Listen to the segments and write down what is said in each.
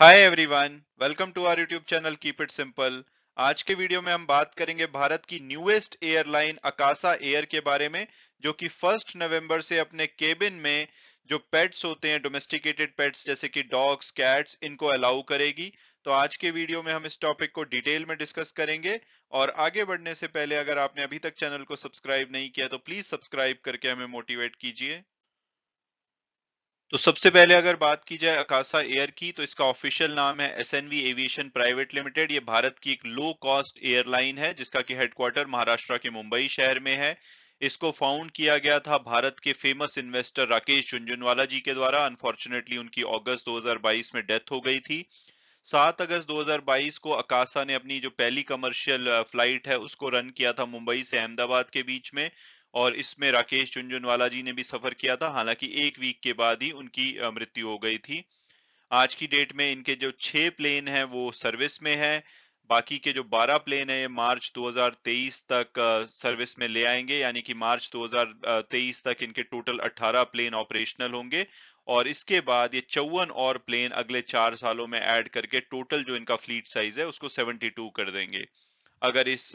hi everyone welcome to our YouTube channel keep it simple आज के video में हम बात करेंगे भारत की न्यूएस्ट एयरलाइन अकासा एयर के बारे में जो कि फर्स्ट नवंबर से अपने केबिन में जो पेट्स होते हैं डोमेस्टिकेटेड पेट्स जैसे कि डॉग्स कैट्स इनको अलाउ करेगी तो आज के वीडियो में हम इस टॉपिक को डिटेल में डिस्कस करेंगे और आगे बढ़ने से पहले अगर आपने अभी तक चैनल को सब्सक्राइब नहीं किया तो प्लीज सब्सक्राइब करके हमें मोटिवेट कीजिए तो सबसे पहले अगर बात की जाए अकासा एयर की तो इसका ऑफिशियल नाम है एस एविएशन प्राइवेट लिमिटेड ये भारत की एक लो कॉस्ट एयरलाइन है जिसका कि हेडक्वार्टर महाराष्ट्र के मुंबई शहर में है इसको फाउंड किया गया था भारत के फेमस इन्वेस्टर राकेश झुंझुनवाला जी के द्वारा अनफॉर्चुनेटली उनकी अगस्त 2022 में डेथ हो गई थी 7 अगस्त 2022 को अकासा ने अपनी जो पहली कमर्शियल फ्लाइट uh, है उसको रन किया था मुंबई से अहमदाबाद के बीच में और इसमें राकेश झुंझुनवाला जी ने भी सफर किया था हालांकि एक वीक के बाद ही उनकी मृत्यु हो गई थी आज की डेट में इनके जो छह प्लेन हैं वो सर्विस में है बाकी के जो 12 प्लेन है ये मार्च 2023 तक सर्विस में ले आएंगे यानी कि मार्च 2023 तक इनके टोटल 18 प्लेन ऑपरेशनल होंगे और इसके बाद ये चौवन और प्लेन अगले चार सालों में ऐड करके टोटल जो इनका फ्लीट साइज है उसको 72 कर देंगे अगर इस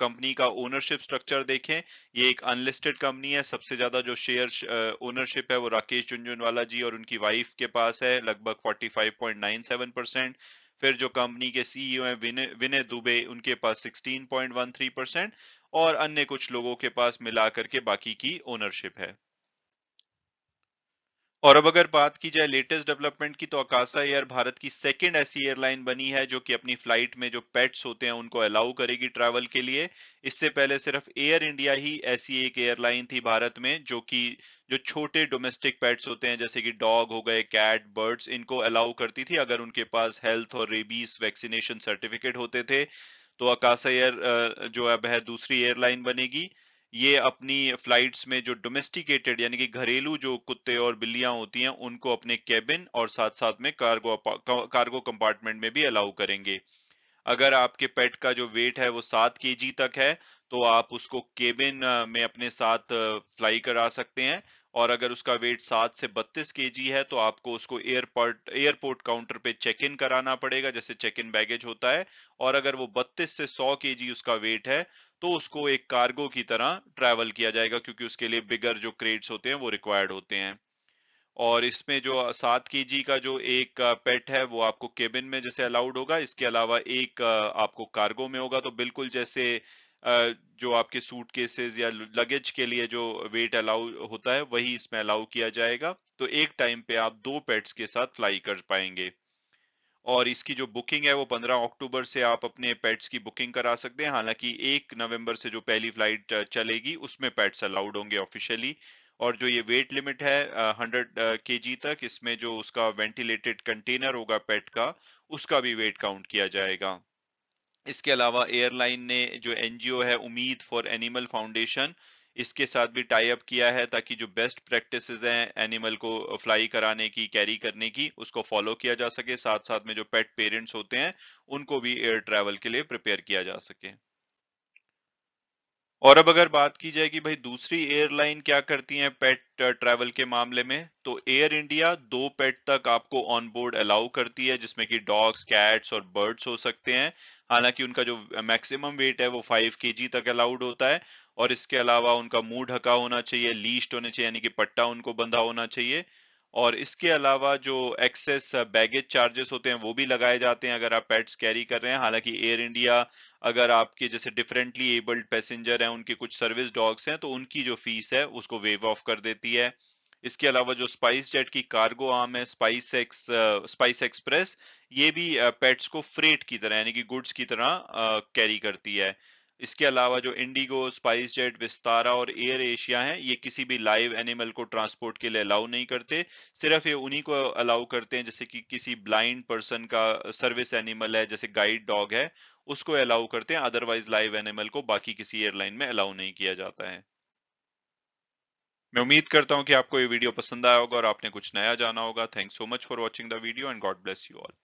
कंपनी का ओनरशिप स्ट्रक्चर देखें ये एक अनलिस्टेड कंपनी है सबसे ज्यादा जो शेयर ओनरशिप है वो राकेश झुंझुनवाला जी और उनकी वाइफ के पास है लगभग 45.97 परसेंट फिर जो कंपनी के सीईओ हैं विनय दुबे उनके पास 16.13 परसेंट और अन्य कुछ लोगों के पास मिलाकर के बाकी की ओनरशिप है और अब अगर बात की जाए लेटेस्ट डेवलपमेंट की तो अकाशा एयर भारत की सेकेंड ऐसी एयरलाइन बनी है जो कि अपनी फ्लाइट में जो पेट्स होते हैं उनको अलाउ करेगी ट्रैवल के लिए इससे पहले सिर्फ एयर इंडिया ही ऐसी एक एयरलाइन थी भारत में जो कि जो छोटे डोमेस्टिक पेट्स होते हैं जैसे कि डॉग हो गए कैट बर्ड्स इनको अलाउ करती थी अगर उनके पास हेल्थ और रेबीज वैक्सीनेशन सर्टिफिकेट होते थे तो अकाशा एयर जो अब है दूसरी एयरलाइन बनेगी ये अपनी फ्लाइट्स में जो डोमेस्टिकेटेड यानी कि घरेलू जो कुत्ते और बिल्लियां होती हैं उनको अपने केबिन और साथ साथ में कार्गो कार्गो कंपार्टमेंट में भी अलाउ करेंगे अगर आपके पेट का जो वेट है वो सात के तक है तो आप उसको केबिन में अपने साथ फ्लाई करा सकते हैं और अगर उसका वेट सात से बत्तीस के है तो आपको उसको एयरपोर्ट एयरपोर्ट काउंटर पे चेक इन कराना पड़ेगा जैसे चेक इन बैगेज होता है और अगर वो बत्तीस से सौ के उसका वेट है तो उसको एक कार्गो की तरह ट्रैवल किया जाएगा क्योंकि उसके लिए बिगर जो क्रेट्स होते हैं वो रिक्वायर्ड होते हैं और इसमें जो सात के का जो एक पेट है वो आपको केबिन में जैसे अलाउड होगा इसके अलावा एक आपको कार्गो में होगा तो बिल्कुल जैसे जो आपके सूट केसेस या लगेज के लिए जो वेट अलाउ होता है वही इसमें अलाउ किया जाएगा तो एक टाइम पे आप दो पेट्स के साथ फ्लाई कर पाएंगे और इसकी जो बुकिंग है वो 15 अक्टूबर से आप अपने पेट्स की बुकिंग करा सकते हैं हालांकि एक नवंबर से जो पहली फ्लाइट चलेगी उसमें पेट्स अलाउड होंगे ऑफिशियली और जो ये वेट लिमिट है हंड्रेड के तक इसमें जो उसका वेंटिलेटेड कंटेनर होगा पेट का उसका भी वेट काउंट किया जाएगा इसके अलावा एयरलाइन ने जो एनजीओ है उम्मीद फॉर एनिमल फाउंडेशन इसके साथ भी टाई अप किया है ताकि जो बेस्ट प्रैक्टिस हैं एनिमल को फ्लाई कराने की कैरी करने की उसको फॉलो किया जा सके साथ साथ में जो पेट पेरेंट्स होते हैं उनको भी एयर ट्रैवल के लिए प्रिपेयर किया जा सके और अब अगर बात की जाए कि भाई दूसरी एयरलाइन क्या करती है पेट ट्रैवल के मामले में तो एयर इंडिया दो पेट तक आपको ऑन बोर्ड अलाउ करती है जिसमें कि डॉग्स कैट्स और बर्ड्स हो सकते हैं हालांकि उनका जो मैक्सिमम वेट है वो 5 के तक अलाउड होता है और इसके अलावा उनका मुंह ढका होना चाहिए लीस्ट होने चाहिए यानी कि पट्टा उनको बंधा होना चाहिए और इसके अलावा जो एक्सेस बैगेज चार्जेस होते हैं वो भी लगाए जाते हैं अगर आप पेट्स कैरी कर रहे हैं हालांकि एयर इंडिया अगर आपके जैसे डिफरेंटली एबल्ड पैसेंजर हैं उनके कुछ सर्विस डॉग्स हैं तो उनकी जो फीस है उसको वेव ऑफ कर देती है इसके अलावा जो स्पाइस जेट की कार्गो आर्म है स्पाइस एक्स स्पाइस एक्सप्रेस ये भी पेट्स uh, को फ्रेट की तरह यानी कि गुड्स की तरह कैरी uh, करती है इसके अलावा जो इंडिगो स्पाइस जेट विस्तारा और एयर एशिया हैं ये किसी भी लाइव एनिमल को ट्रांसपोर्ट के लिए अलाउ नहीं करते सिर्फ ये उन्हीं को अलाउ करते हैं जैसे कि किसी ब्लाइंड पर्सन का सर्विस एनिमल है जैसे गाइड डॉग है उसको अलाउ करते हैं अदरवाइज लाइव एनिमल को बाकी किसी एयरलाइन में अलाउ नहीं किया जाता है मैं उम्मीद करता हूं कि आपको ये वीडियो पसंद आया होगा और आपने कुछ नया जाना होगा thank so much for watching the video and God bless you all